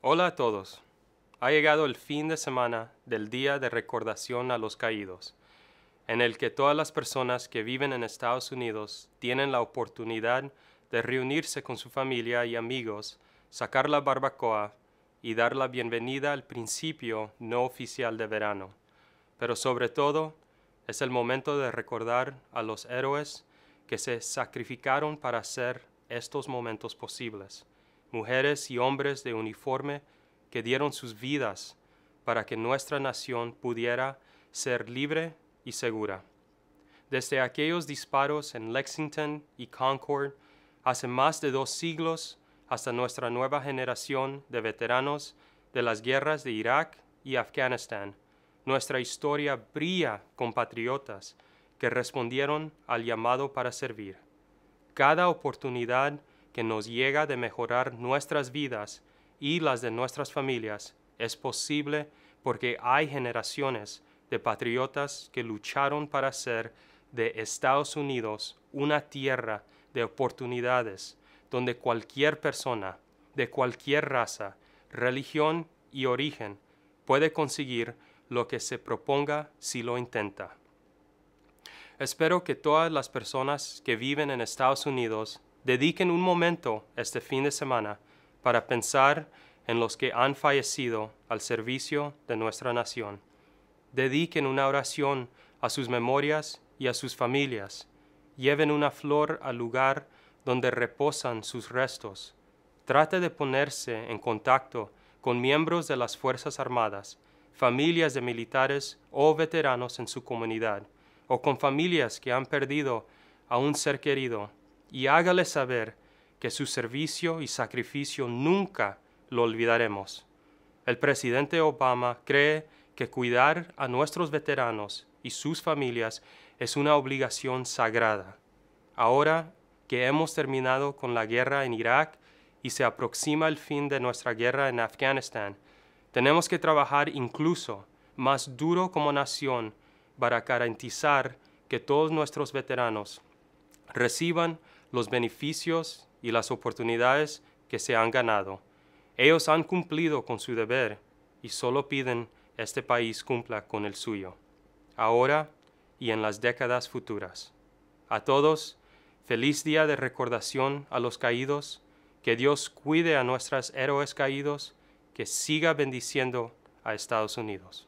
Hola a todos. Ha llegado el fin de semana del Día de Recordación a los Caídos, en el que todas las personas que viven en Estados Unidos tienen la oportunidad de reunirse con su familia y amigos, sacar la barbacoa y dar la bienvenida al principio no oficial de verano. Pero sobre todo, es el momento de recordar a los héroes que se sacrificaron para hacer estos momentos posibles mujeres y hombres de uniforme que dieron sus vidas para que nuestra nación pudiera ser libre y segura. Desde aquellos disparos en Lexington y Concord hace más de dos siglos hasta nuestra nueva generación de veteranos de las guerras de Irak y Afganistán, nuestra historia brilla con patriotas que respondieron al llamado para servir. Cada oportunidad que nos llega de mejorar nuestras vidas y las de nuestras familias es posible porque hay generaciones de patriotas que lucharon para hacer de Estados Unidos una tierra de oportunidades donde cualquier persona, de cualquier raza, religión y origen puede conseguir lo que se proponga si lo intenta. Espero que todas las personas que viven en Estados Unidos Dediquen un momento este fin de semana para pensar en los que han fallecido al servicio de nuestra nación. Dediquen una oración a sus memorias y a sus familias. Lleven una flor al lugar donde reposan sus restos. Trate de ponerse en contacto con miembros de las Fuerzas Armadas, familias de militares o veteranos en su comunidad, o con familias que han perdido a un ser querido y hágale saber que su servicio y sacrificio nunca lo olvidaremos. El presidente Obama cree que cuidar a nuestros veteranos y sus familias es una obligación sagrada. Ahora que hemos terminado con la guerra en Irak y se aproxima el fin de nuestra guerra en Afganistán, tenemos que trabajar incluso más duro como nación para garantizar que todos nuestros veteranos reciban los beneficios y las oportunidades que se han ganado. Ellos han cumplido con su deber y solo piden este país cumpla con el suyo, ahora y en las décadas futuras. A todos, feliz día de recordación a los caídos, que Dios cuide a nuestros héroes caídos, que siga bendiciendo a Estados Unidos.